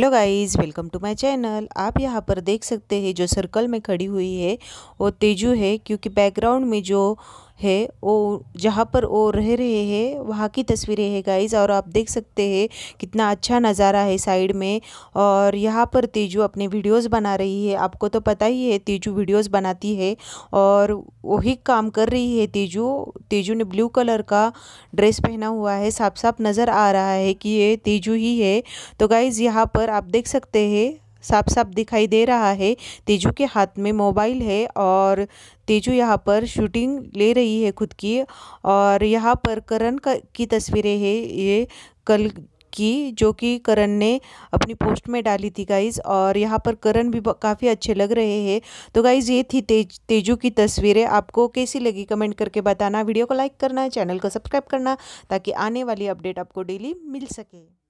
hello guys welcome to my channel आप यहाँ पर देख सकते हैं जो सर्कल में खड़ी हुई है वो तेजू है क्योंकि बैकग्राउंड में जो है और जहाँ पर वो रह रहे हैं वहाँ की तस्वीरें हैं गाइस और आप देख सकते हैं कितना अच्छा नज़ारा है साइड में और यहाँ पर तेजू अपने वीडियोस बना रही है आपको तो पता ही है तेजू वीडियोस बनाती है और वही काम कर रही है तेजू तेजू ने ब्लू कलर का ड्रेस पहना हुआ है साफ साफ नज़र आ रहा है कि ये तेजू ही है तो गाइज़ यहाँ पर आप देख सकते हैं साफ साफ दिखाई दे रहा है तेजू के हाथ में मोबाइल है और तेजू यहाँ पर शूटिंग ले रही है खुद की और यहाँ पर करण का की तस्वीरें है ये कल की जो कि करण ने अपनी पोस्ट में डाली थी गाइज़ और यहाँ पर करण भी काफ़ी अच्छे लग रहे हैं तो गाइज़ ये थी तेज तेजू की तस्वीरें आपको कैसी लगी कमेंट करके बताना वीडियो को लाइक करना चैनल को सब्सक्राइब करना ताकि आने वाली अपडेट आपको डेली मिल सके